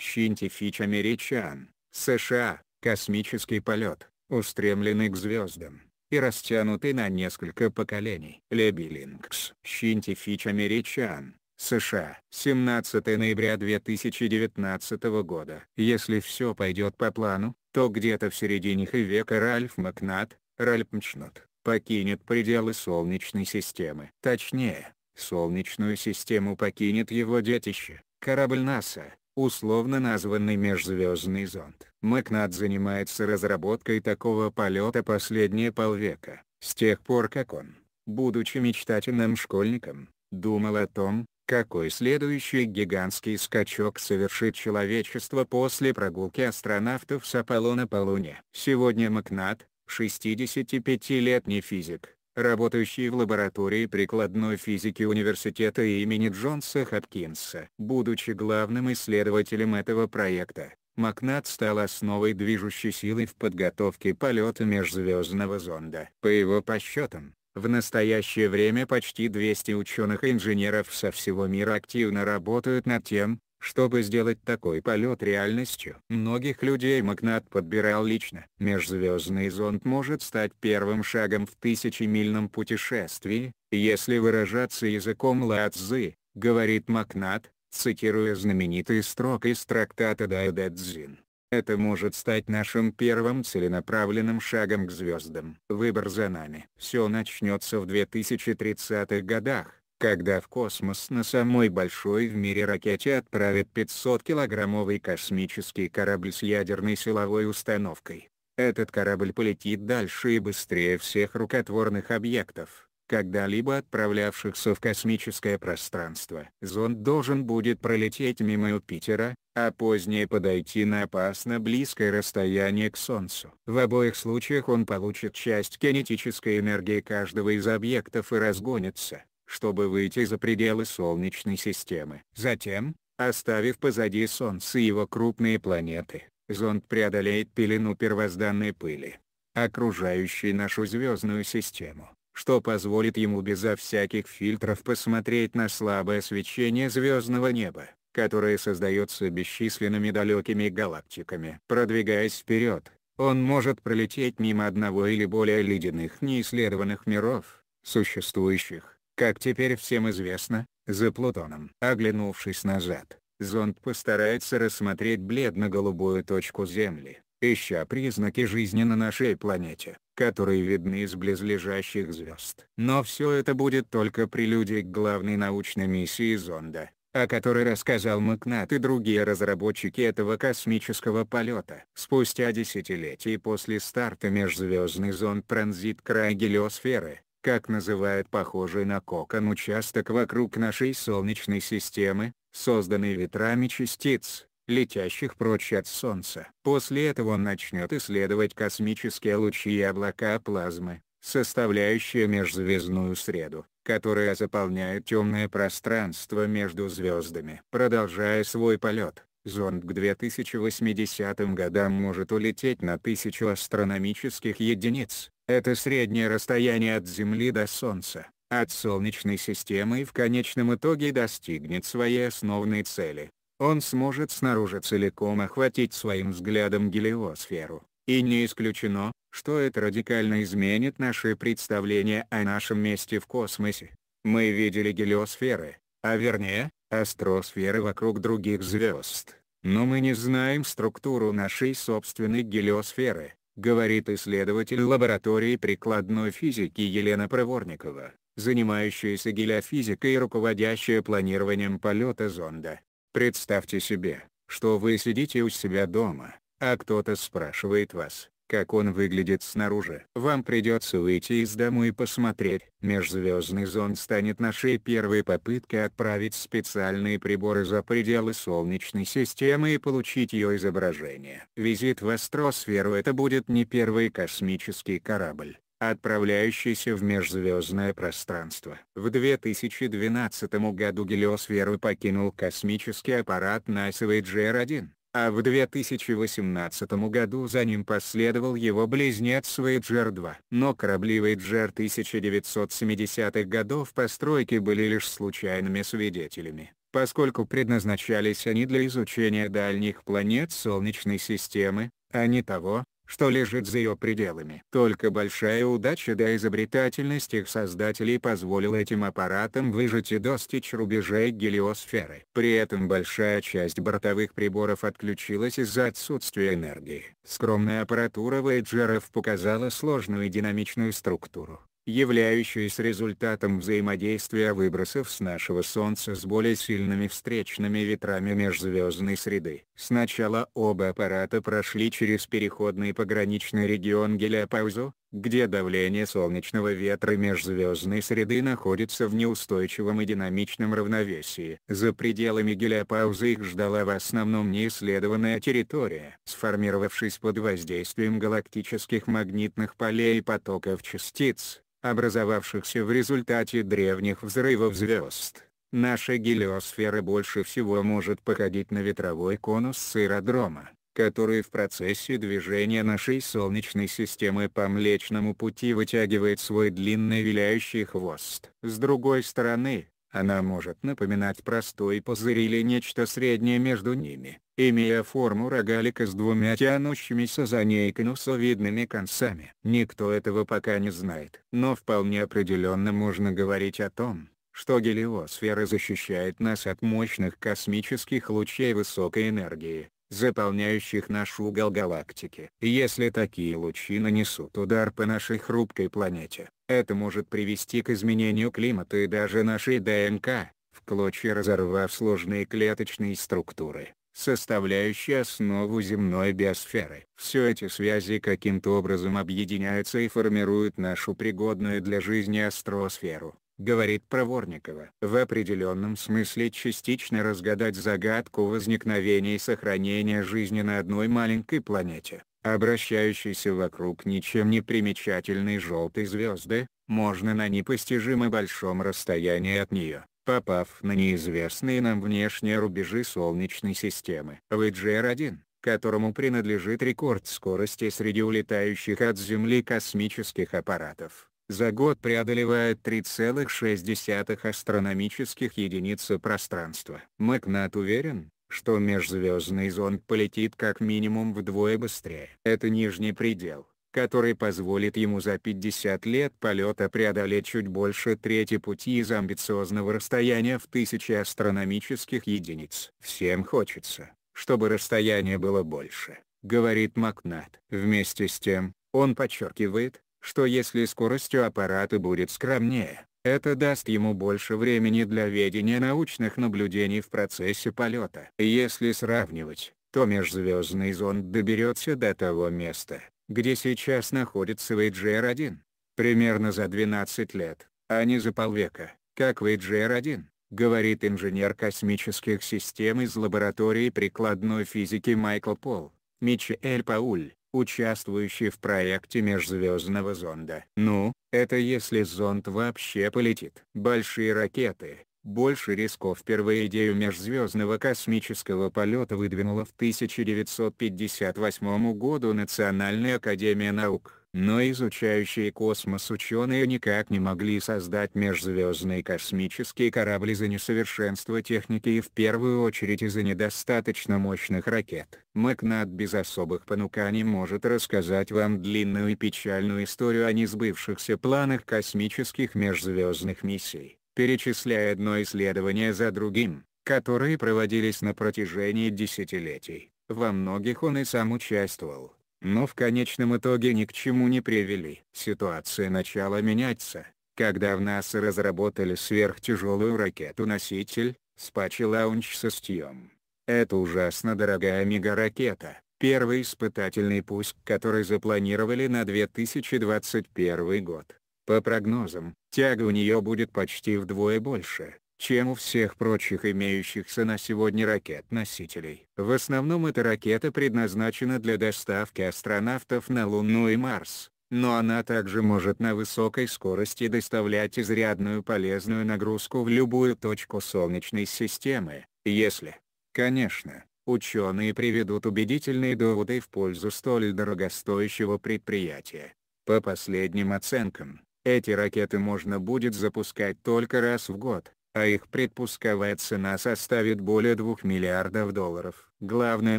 Щентифич Америчан, США, космический полет, устремленный к звездам и растянутый на несколько поколений. Лебилингс. Щентифич Америчан, США. 17 ноября 2019 года. Если все пойдет по плану, то где-то в середине века Ральф Макнат, Ральф Мчнот, покинет пределы Солнечной системы. Точнее, Солнечную систему покинет его детище, корабль НАСА, условно названный межзвездный зонд. Макнат занимается разработкой такого полета последние полвека, с тех пор как он, будучи мечтательным школьником, думал о том, какой следующий гигантский скачок совершит человечество после прогулки астронавтов с Аполлона по Луне. Сегодня Макнат, 65-летний физик, работающий в лаборатории прикладной физики университета имени Джонса Хопкинса. Будучи главным исследователем этого проекта, Макнат стал основой движущей силы в подготовке полета межзвездного зонда. По его подсчетам, в настоящее время почти 200 ученых и инженеров со всего мира активно работают над тем, чтобы сделать такой полет реальностью, многих людей Магнат подбирал лично. Межзвездный зонд может стать первым шагом в тысячемильном путешествии, если выражаться языком Лаотзы, говорит Магнат, цитируя знаменитый строк из трактата Дайодэдзин. Это может стать нашим первым целенаправленным шагом к звездам. Выбор за нами. Все начнется в 2030-х годах когда в космос на самой большой в мире ракете отправят 500-килограммовый космический корабль с ядерной силовой установкой. Этот корабль полетит дальше и быстрее всех рукотворных объектов, когда-либо отправлявшихся в космическое пространство. Зонд должен будет пролететь мимо Юпитера, а позднее подойти на опасно близкое расстояние к Солнцу. В обоих случаях он получит часть кинетической энергии каждого из объектов и разгонится чтобы выйти за пределы Солнечной системы. Затем, оставив позади Солнце и его крупные планеты, зонд преодолеет пелену первозданной пыли, окружающей нашу звездную систему, что позволит ему безо всяких фильтров посмотреть на слабое свечение звездного неба которое создается бесчисленными далекими галактиками. Продвигаясь вперед, он может пролететь мимо одного или более ледяных неисследованных миров, существующих, как теперь всем известно, за Плутоном. Оглянувшись назад, зонд постарается рассмотреть бледно-голубую точку Земли, ища признаки жизни на нашей планете, которые видны из близлежащих звезд. Но все это будет только прелюдией к главной научной миссии зонда, о которой рассказал Макнат и другие разработчики этого космического полета. Спустя десятилетия после старта межзвездный зонд пронзит край гелиосферы, как называют похожий на кокон участок вокруг нашей Солнечной системы, созданный ветрами частиц, летящих прочь от Солнца. После этого он начнет исследовать космические лучи и облака плазмы, составляющие межзвездную среду, которая заполняет темное пространство между звездами. Продолжая свой полет, зонд к 2080 годам может улететь на тысячу астрономических единиц. Это среднее расстояние от Земли до Солнца, от Солнечной системы и в конечном итоге достигнет своей основной цели. Он сможет снаружи целиком охватить своим взглядом гелиосферу, и не исключено, что это радикально изменит наши представления о нашем месте в космосе. Мы видели гелиосферы, а вернее, астросферы вокруг других звезд. Но мы не знаем структуру нашей собственной гелиосферы, говорит исследователь лаборатории прикладной физики Елена Проворникова, занимающаяся гелиофизикой и руководящая планированием полета зонда. Представьте себе, что вы сидите у себя дома, а кто-то спрашивает вас, как он выглядит снаружи. Вам придется выйти из дому и посмотреть. Межзвездный зонд станет нашей первой попыткой отправить специальные приборы за пределы Солнечной системы и получить ее изображение. Визит в астросферу это будет не первый космический корабль отправляющийся в межзвездное пространство. В 2012 году гелиосферу покинул космический аппарат NASA Voyager 1 а в 2018 году за ним последовал его близнец Вейджер 2. Но корабли Вейджер 1970-х годов постройки были лишь случайными свидетелями, поскольку предназначались они для изучения дальних планет Солнечной системы, а не того, что лежит за ее пределами. Только большая удача да изобретательность их создателей позволила этим аппаратам выжить и достичь рубежей гелиосферы. При этом большая часть бортовых приборов отключилась из-за отсутствия энергии. Скромная аппаратура Вейджеров показала сложную динамичную структуру, являющуюся результатом взаимодействия выбросов с нашего Солнца с более сильными встречными ветрами межзвездной среды. Сначала оба аппарата прошли через переходный пограничный регион гелиопаузу, где давление солнечного ветра межзвездной среды находится в неустойчивом и динамичном равновесии. За пределами гелиопаузы их ждала в основном неисследованная территория. Сформировавшись под воздействием галактических магнитных полей и потоков частиц, образовавшихся в результате древних взрывов звезд, наша гелиосфера больше всего может походить на ветровой конус с аэродрома который в процессе движения нашей Солнечной системы по Млечному пути вытягивает свой длинный виляющий хвост. С другой стороны, она может напоминать простой пузырь или нечто среднее между ними, имея форму рогалика с двумя тянущимися за ней конусовидными концами. Никто этого пока не знает. Но вполне определенно можно говорить о том, что гелиосфера защищает нас от мощных космических лучей высокой энергии, заполняющих наш угол галактики. Если такие лучи нанесут удар по нашей хрупкой планете, это может привести к изменению климата и даже нашей ДНК, в клочья разорвав сложные клеточные структуры, составляющие основу земной биосферы. Все эти связи каким-то образом объединяются и формируют нашу пригодную для жизни астросферу говорит Проворникова. В определенном смысле частично разгадать загадку возникновения и сохранения жизни на одной маленькой планете, обращающейся вокруг ничем не примечательной желтой звезды, можно на непостижимо большом расстоянии от нее попав на неизвестные нам внешние рубежи Солнечной системы. VGR-1, которому принадлежит рекорд скорости среди улетающих от Земли космических аппаратов за год преодолевает 3,6 астрономических единицы пространства. Мэкнат уверен, что межзвездный зонд полетит как минимум вдвое быстрее. Это нижний предел, который позволит ему за 50 лет полета преодолеть чуть больше трети пути из амбициозного расстояния в тысячи астрономических единиц. Всем хочется, чтобы расстояние было больше, говорит Макнат. Вместе с тем, он подчеркивает, что если скоростью аппарата будет скромнее, это даст ему больше времени для ведения научных наблюдений в процессе полета. Если сравнивать, то межзвездный зонд доберется до того места, где сейчас находится VGR-1, примерно за 12 лет, а не за полвека, как VGR-1 говорит инженер космических систем из лаборатории прикладной физики Майкл Пол, Мичель Пауль участвующий в проекте межзвездного зонда. Ну, это если зонд вообще полетит. Большие ракеты, больше рисков впервые идею межзвездного космического полета выдвинула в 1958 году Национальная академия наук но изучающие космос ученые никак не могли создать межзвездные космические корабли из-за несовершенства техники и в первую очередь из-за недостаточно мощных ракет. Макнат без особых понуканий может рассказать вам длинную и печальную историю о несбывшихся планах космических межзвездных миссий, перечисляя одно исследование за другим, которые проводились на протяжении десятилетий. Во многих он и сам участвовал но в конечном итоге ни к чему не привели. Ситуация начала меняться, когда в НАСА разработали сверхтяжелую ракету-носитель, Spatch Launch System. Это ужасно дорогая мегаракета, первый испытательный пуск, который запланировали на 2021 год. По прогнозам, тяга у нее будет почти вдвое больше, чем у всех прочих имеющихся на сегодня ракет-носителей. В основном эта ракета предназначена для доставки астронавтов на Луну и Марс, но она также может на высокой скорости доставлять изрядную полезную нагрузку в любую точку Солнечной системы, если, конечно, ученые приведут убедительные доводы в пользу столь дорогостоящего предприятия. По последним оценкам, эти ракеты можно будет запускать только раз в год, а их предпусковая цена составит более 2 миллиардов долларов. Главное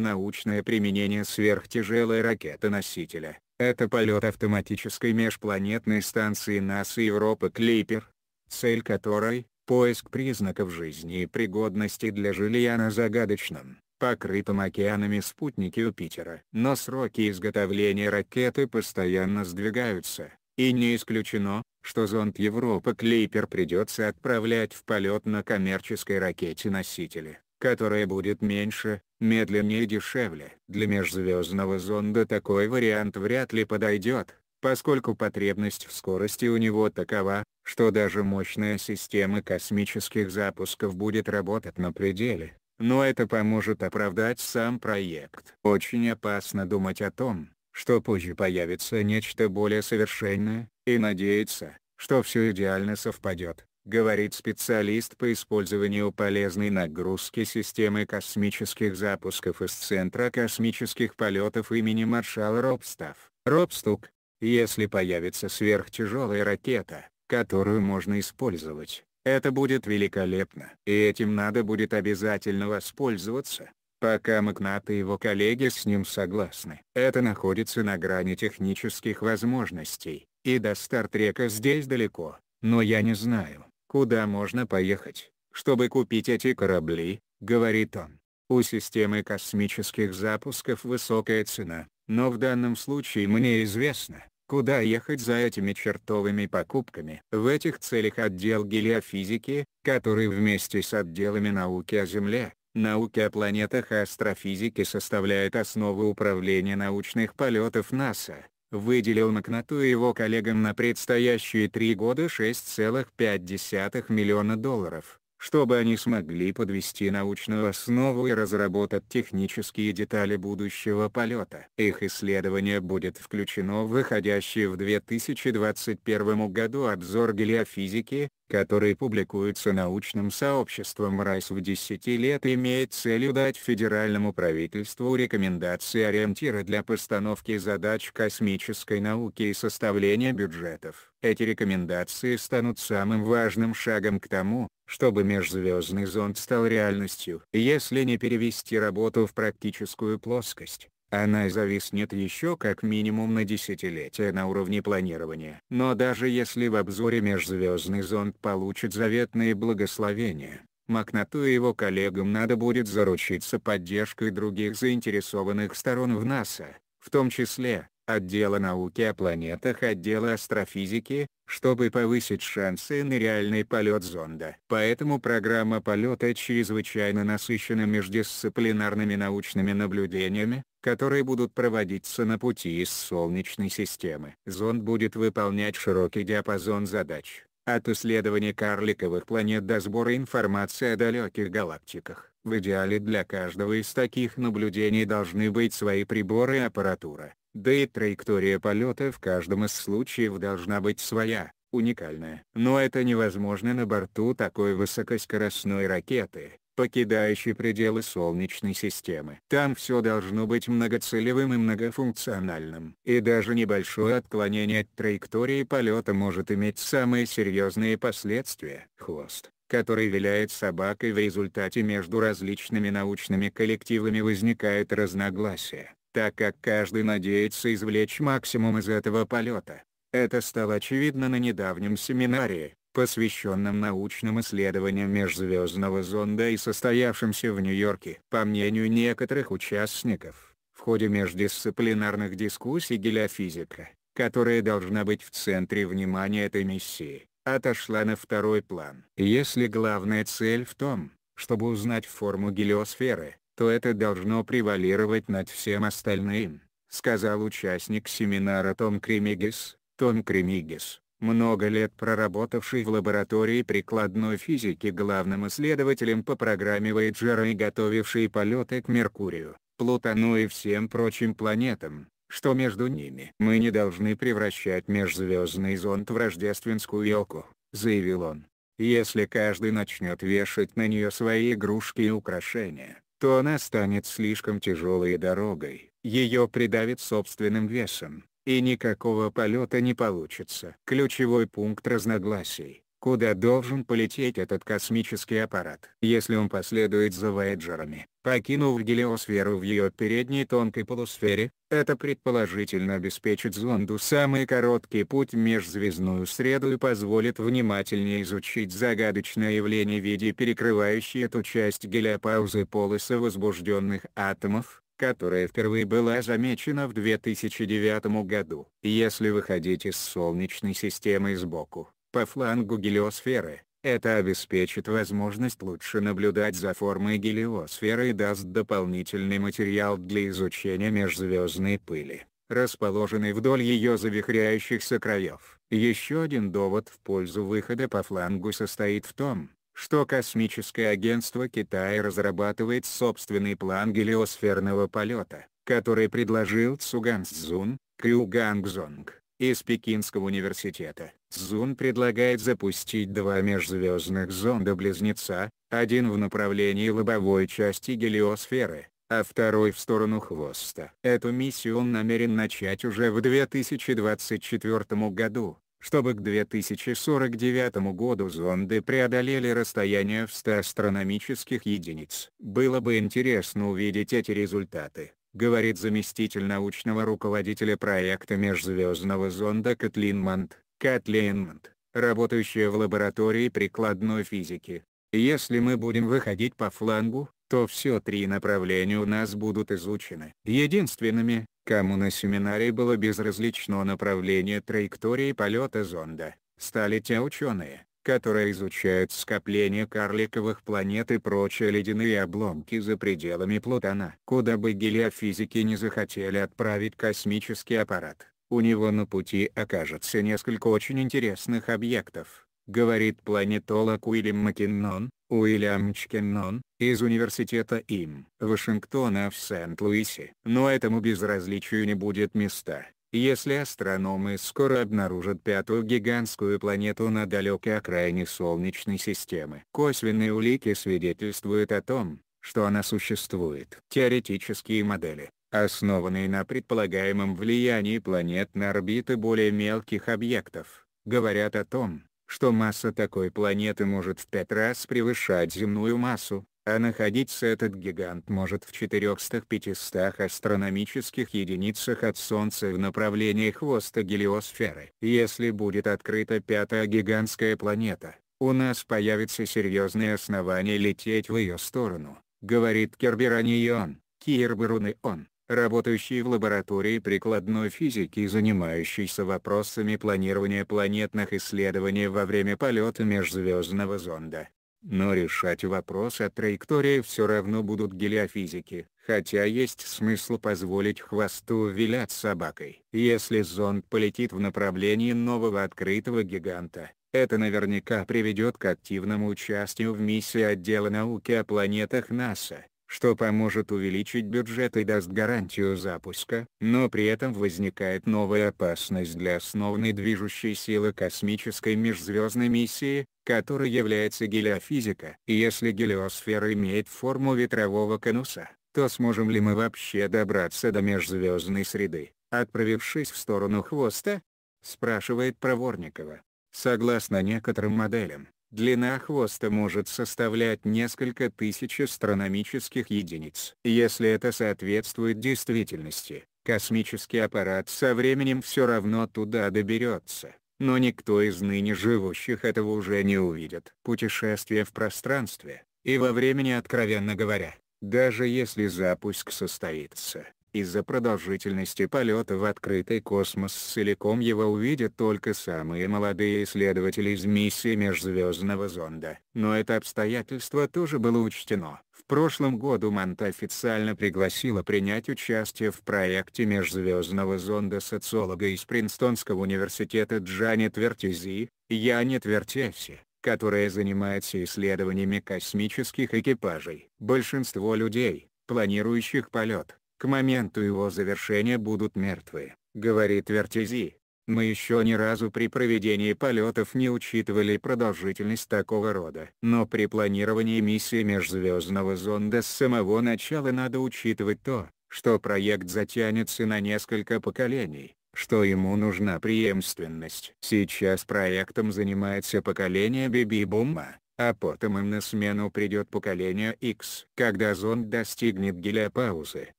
научное применение сверхтяжелой ракеты-носителя – это полет автоматической межпланетной станции НАСА Европы «Клипер», цель которой – поиск признаков жизни и пригодности для жилья на загадочном, покрытом океанами спутнике Юпитера. Но сроки изготовления ракеты постоянно сдвигаются, и не исключено, что зонд Европа Клейпер придется отправлять в полет на коммерческой ракете-носителе, которая будет меньше, медленнее и дешевле. Для межзвездного зонда такой вариант вряд ли подойдет, поскольку потребность в скорости у него такова, что даже мощная система космических запусков будет работать на пределе, но это поможет оправдать сам проект. Очень опасно думать о том, что позже появится нечто более совершенное, и надеется, что все идеально совпадет, говорит специалист по использованию полезной нагрузки системы космических запусков из Центра космических полетов имени маршала Робстав. Робстук, если появится сверхтяжелая ракета, которую можно использовать, это будет великолепно. И этим надо будет обязательно воспользоваться. Пока Макнат и его коллеги с ним согласны. Это находится на грани технических возможностей, и до Стартрека здесь далеко, но я не знаю, куда можно поехать, чтобы купить эти корабли, говорит он. У системы космических запусков высокая цена, но в данном случае мне известно, куда ехать за этими чертовыми покупками. В этих целях отдел гелиофизики, который вместе с отделами науки о Земле, Науки о планетах и астрофизике составляют основу управления научных полетов НАСА, выделил Макнату и его коллегам на предстоящие три года 6,5 миллиона долларов чтобы они смогли подвести научную основу и разработать технические детали будущего полета. Их исследование будет включено в выходящий в 2021 году обзор гелиофизики, который публикуется научным сообществом РАЙС в 10 лет и имеет целью дать федеральному правительству рекомендации ориентира для постановки задач космической науки и составления бюджетов. Эти рекомендации станут самым важным шагом к тому, чтобы межзвездный зонд стал реальностью. Если не перевести работу в практическую плоскость, она зависнет еще как минимум на десятилетия на уровне планирования. Но даже если в обзоре межзвездный зонд получит заветные благословения, Макнату и его коллегам надо будет заручиться поддержкой других заинтересованных сторон в НАСА, в том числе, отдела науки о планетах отдела астрофизики, чтобы повысить шансы на реальный полет зонда. Поэтому программа полета чрезвычайно насыщена междисциплинарными научными наблюдениями, которые будут проводиться на пути из Солнечной системы. Зонд будет выполнять широкий диапазон задач, от исследования карликовых планет до сбора информации о далеких галактиках. В идеале для каждого из таких наблюдений должны быть свои приборы и аппаратура. Да и траектория полета в каждом из случаев должна быть своя, уникальная. Но это невозможно на борту такой высокоскоростной ракеты, покидающей пределы Солнечной системы. Там все должно быть многоцелевым и многофункциональным. И даже небольшое отклонение от траектории полета может иметь самые серьезные последствия. Хвост который виляет собакой в результате между различными научными коллективами возникает разногласия так как каждый надеется извлечь максимум из этого полета. Это стало очевидно на недавнем семинаре, посвященном научным исследованиям межзвездного зонда и состоявшемся в Нью-Йорке. По мнению некоторых участников, в ходе междисциплинарных дискуссий гелиофизика, которая должна быть в центре внимания этой миссии, отошла на второй план. Если главная цель в том, чтобы узнать форму гелиосферы, то это должно превалировать над всем остальным, сказал участник семинара Том Кремигис. Том Кремигис, много лет проработавший в лаборатории прикладной физики главным исследователем по программе Voyager и готовивший полеты к Меркурию, Плутону и всем прочим планетам, что между ними. «Мы не должны превращать межзвездный зонд в рождественскую елку», — заявил он. «Если каждый начнет вешать на нее свои игрушки и украшения, то она станет слишком тяжелой дорогой, ее придавит собственным весом, и никакого полета не получится. Ключевой пункт разногласий куда должен полететь этот космический аппарат. Если он последует за Вояджерами, покинув гелиосферу в ее передней тонкой полусфере, это предположительно обеспечит зонду самый короткий путь в межзвездную среду и позволит внимательнее изучить загадочное явление в виде перекрывающей эту часть гелиопаузы полосы возбужденных атомов, которая впервые была замечена в 2009 году. Если выходить из Солнечной системы сбоку, по флангу гелиосферы. Это обеспечит возможность лучше наблюдать за формой гелиосферы и даст дополнительный материал для изучения межзвездной пыли, расположенной вдоль ее завихряющихся краев. Еще один довод в пользу выхода по флангу состоит в том, что Космическое агентство Китая разрабатывает собственный план гелиосферного полета, который предложил Цуган Цзун, Крю Гангзонг из Пекинского университета. Зун предлагает запустить два межзвездных зонда-близнеца, один в направлении лобовой части гелиосферы, а второй в сторону хвоста. Эту миссию он намерен начать уже в 2024 году, чтобы к 2049 году зонды преодолели расстояние в 100 астрономических единиц. Было бы интересно увидеть эти результаты говорит заместитель научного руководителя проекта межзвездного зонда Кэтлин Мант, Кэтлин Мант, работающая в лаборатории прикладной физики. Если мы будем выходить по флангу, то все три направления у нас будут изучены. Единственными, кому на семинаре было безразлично направление траектории полета зонда, стали те ученые, которая изучает скопление карликовых планет и прочие ледяные обломки за пределами Плутона. Куда бы гелиофизики не захотели отправить космический аппарат, у него на пути окажется несколько очень интересных объектов, говорит планетолог Уильям Маккиннон, Уильям Маккиннон, из университета им Вашингтона в Сент-Луисе. Но этому безразличию не будет места. Если астрономы скоро обнаружат пятую гигантскую планету на далекой окраине Солнечной системы. Косвенные улики свидетельствуют о том, что она существует. Теоретические модели, основанные на предполагаемом влиянии планет на орбиты более мелких объектов, говорят о том, что масса такой планеты может в пять раз превышать земную массу, а находиться этот гигант может в 400-500 астрономических единицах от Солнца в направлении хвоста гелиосферы. Если будет открыта пятая гигантская планета, у нас появятся серьезные основания лететь в ее сторону, говорит Керберанион, Кирберунеон, работающий в лаборатории прикладной физики и занимающийся вопросами планирования планетных исследований во время полета межзвездного зонда. Но решать вопрос о траектории все равно будут гелиофизики, хотя есть смысл позволить хвосту вилять собакой. Если зонд полетит в направлении нового открытого гиганта, это наверняка приведет к активному участию в миссии отдела науки о планетах НАСА что поможет увеличить бюджет и даст гарантию запуска, но при этом возникает новая опасность для основной движущей силы космической межзвездной миссии, которой является гелиофизика. Если гелиосфера имеет форму ветрового конуса, то сможем ли мы вообще добраться до межзвездной среды, отправившись в сторону хвоста? Спрашивает Проворникова. Согласно некоторым моделям, Длина хвоста может составлять несколько тысяч астрономических единиц. Если это соответствует действительности, космический аппарат со временем все равно туда доберется, но никто из ныне живущих этого уже не увидит. Путешествие в пространстве, и во времени откровенно говоря, даже если запуск состоится, из-за продолжительности полета в открытый космос целиком его увидят только самые молодые исследователи из миссии межзвездного зонда. Но это обстоятельство тоже было учтено. В прошлом году Манта официально пригласила принять участие в проекте межзвездного зонда социолога из Принстонского университета Джанет Вертизи, Янет Вертеси которая занимается исследованиями космических экипажей. Большинство людей, планирующих полет, к моменту его завершения будут мертвы, говорит Вертизи. Мы еще ни разу при проведении полетов не учитывали продолжительность такого рода. Но при планировании миссии межзвездного зонда с самого начала надо учитывать то, что проект затянется на несколько поколений, что ему нужна преемственность. Сейчас проектом занимается поколение Биби-Бума, а потом им на смену придет поколение X. Когда зонд достигнет гелиопаузы,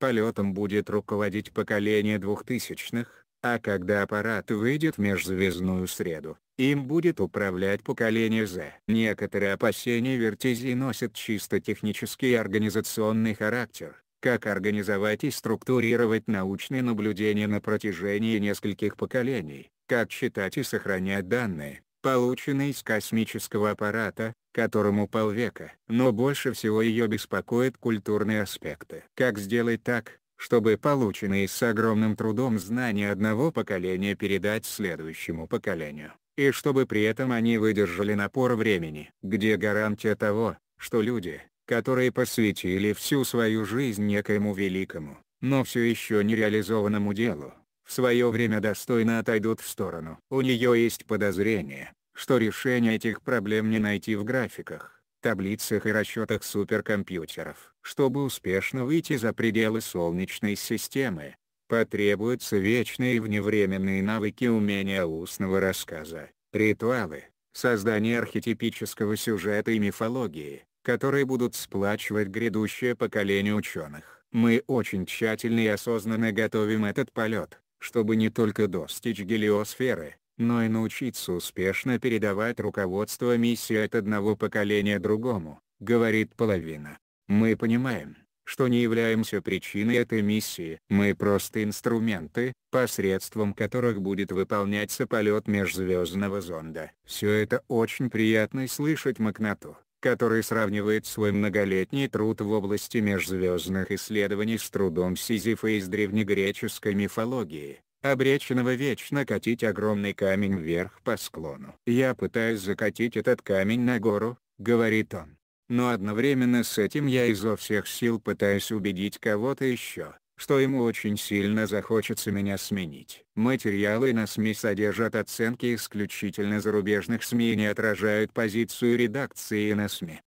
полетом будет руководить поколение двухтысячных, а когда аппарат выйдет в межзвездную среду, им будет управлять поколение Z. Некоторые опасения вертези носят чисто технический и организационный характер. Как организовать и структурировать научные наблюдения на протяжении нескольких поколений, как читать и сохранять данные, полученной из космического аппарата, которому полвека. Но больше всего ее беспокоит культурные аспекты. Как сделать так, чтобы полученные с огромным трудом знания одного поколения передать следующему поколению, и чтобы при этом они выдержали напор времени. Где гарантия того, что люди, которые посвятили всю свою жизнь некоему великому, но все еще нереализованному делу, свое время достойно отойдут в сторону. У нее есть подозрение, что решение этих проблем не найти в графиках, таблицах и расчетах суперкомпьютеров. Чтобы успешно выйти за пределы Солнечной системы, потребуются вечные и вневременные навыки умения устного рассказа, ритуалы, создание архетипического сюжета и мифологии, которые будут сплачивать грядущее поколение ученых. Мы очень тщательно и осознанно готовим этот полет, чтобы не только достичь гелиосферы, но и научиться успешно передавать руководство миссии от одного поколения другому, говорит половина. Мы понимаем, что не являемся причиной этой миссии. Мы просто инструменты, посредством которых будет выполняться полет межзвездного зонда. Все это очень приятно слышать Макнату который сравнивает свой многолетний труд в области межзвездных исследований с трудом Сизифа из древнегреческой мифологии, обреченного вечно катить огромный камень вверх по склону. «Я пытаюсь закатить этот камень на гору», — говорит он. Но одновременно с этим я изо всех сил пытаюсь убедить кого-то еще, что ему очень сильно захочется меня сменить. Материалы на СМИ содержат оценки исключительно зарубежных СМИ и не отражают позицию редакции на СМИ.